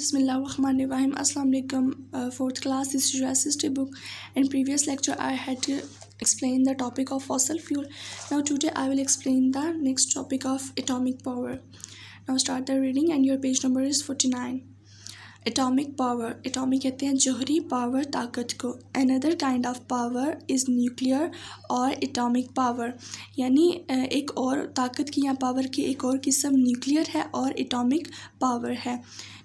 बसमिल्लाम अल्लाम fourth class इस assistive book and previous lecture I had explain the topic of fossil fuel now today I will explain the next topic of atomic power now start the reading and your page number is forty nine atomic power atomic कहते हैं जोहरी power ताकत को another kind of power is nuclear और atomic power यानी एक और ताकत की या पावर की एक और किस्म न्यूक्लियर है और एटॉमिक पावर है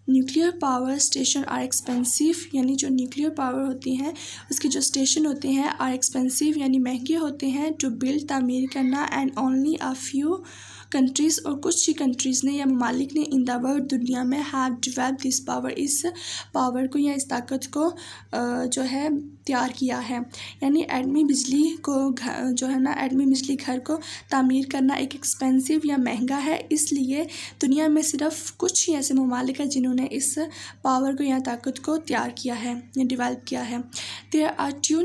nuclear power station are expensive यानी जो न्यूक्लियर पावर होती हैं उसके जो स्टेशन होते हैं आर एक्सपेंसिव यानी महंगे होते हैं टू बिल्ड तमीर करना and only a few countries और कुछ ही कंट्रीज़ ने या ममालिक ने इन दर्ल्ड दुनिया में हैव डिवेल्प दिस पावर इस पावर को या इस ताकत को जो है तैयार किया है यानी एडमी बिजली को जो है ना एडमी बिजली घर को तामीर करना एक एक्सपेंसिव या महंगा है इसलिए दुनिया में सिर्फ कुछ ही ऐसे ममालिक हैं जिन्होंने इस पावर को या ताकत को तैयार किया है या डिवेल्प किया है there are two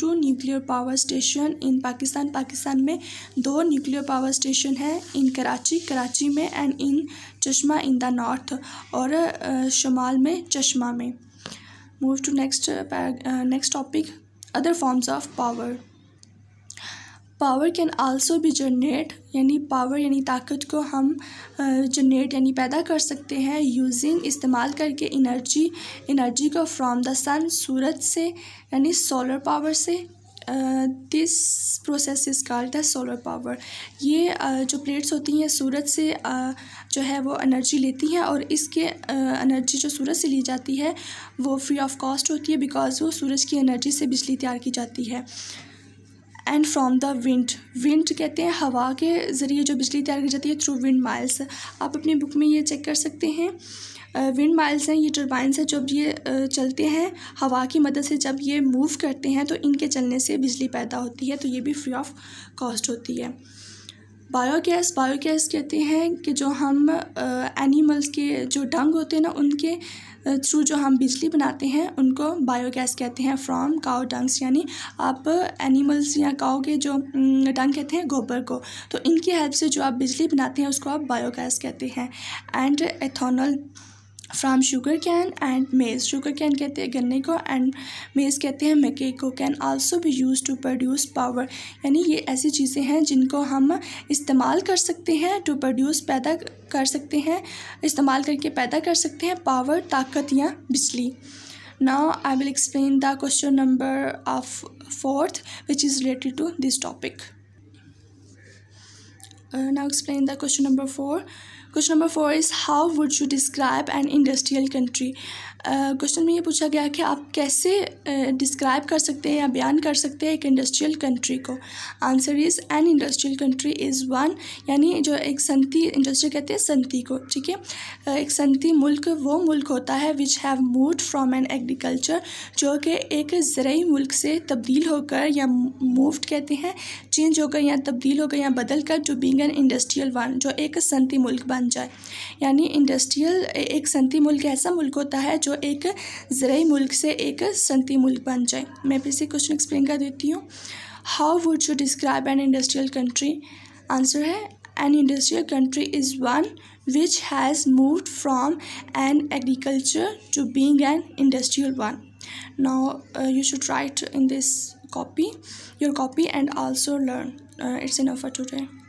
two nuclear power station in Pakistan Pakistan में दो न्यूक्लियर पावर स्टेशन है इन कराची कराची में एंड इन चश्मा इन द नॉर्थ और शुमाल में चश्मा में move to next next topic other forms of power power can also भी जनरेट यानी पावर यानी ताकत को हम जनरेट यानी पैदा कर सकते हैं यूजिंग इस्तेमाल करके इनर्जी एनर्जी को फ्रॉम द सन सूरज से यानी सोलर पावर से this process is called the solar power ये uh, जो प्लेट्स होती हैं सूरज से uh, जो है वो एनर्जी लेती हैं और इसके एनर्जी uh, जो सूरज से ली जाती है वो फ्री ऑफ कॉस्ट होती है बिकॉज़ वो सूरज की एनर्जी से बिजली तैयार की जाती है and from the wind wind कहते हैं हवा के ज़रिए जो बिजली तैयार की जाती है थ्रू विंड माइल्स आप अपनी बुक में ये चेक कर सकते हैं विंड माइल्स हैं ये टर्बाइंस हैं जब ये चलते हैं हवा की मदद से जब ये मूव करते हैं तो इनके चलने से बिजली पैदा होती है तो ये भी फ्री ऑफ कॉस्ट होती है बायोगैस बायोगैस कहते हैं कि जो हम एनिमल्स के जो डंग होते हैं ना उनके थ्रू जो हम बिजली बनाते हैं उनको बायोगैस कहते हैं फ्रॉम काओ डंग्स यानी आप एनिमल्स या काओ के जो डंग कहते हैं गोबर को तो इनकी हेल्प से जो आप बिजली बनाते हैं उसको आप बायोगैस कहते हैं and ethanol from sugar cane and maize sugar cane कहते हैं गन्ने को एंड मेज़ कहते हैं मके को कैन आल्सो भी यूज टू प्रोड्यूस पावर यानी ये ऐसी चीज़ें हैं जिनको हम इस्तेमाल कर सकते हैं टू प्रोड्यूस पैदा कर सकते हैं इस्तेमाल करके पैदा कर सकते हैं पावर ताकत या बिजली now I will explain the question number of fourth which is related to this topic now explain the question number four question number four is how would you describe an industrial country question में ये पूछा गया कि आप कैसे describe uh, कर सकते हैं या बयान कर सकते हैं एक इंडस्ट्रियल कंट्री को answer is an industrial country is one यानी जो एक संती इंडस्ट्री कहते हैं संती को ठीक है uh, एक संती मुल्क वो मुल्क होता है which have moved from an agriculture जो कि एक ज़रूरी मुल्क से तब्दील होकर या मूव्ड कहते हैं चेंज होकर या तब्दील होकर या बदल कर जो बींग एन इंडस्ट्रियल वन जो एक संती मुल्क बन बन जाए यानी इंडस्ट्रियल एक सनती मुल्क ऐसा मुल्क होता है जो एक ज़रूरी मुल्क से एक सनती मुल्क बन जाए मैं फिर से क्वेश्चन एक्सप्लेन कर देती हूँ how would you describe an industrial country answer है an industrial country is one which has move from an agriculture to being an industrial one now you should write in this copy your copy and also learn it's an offer to day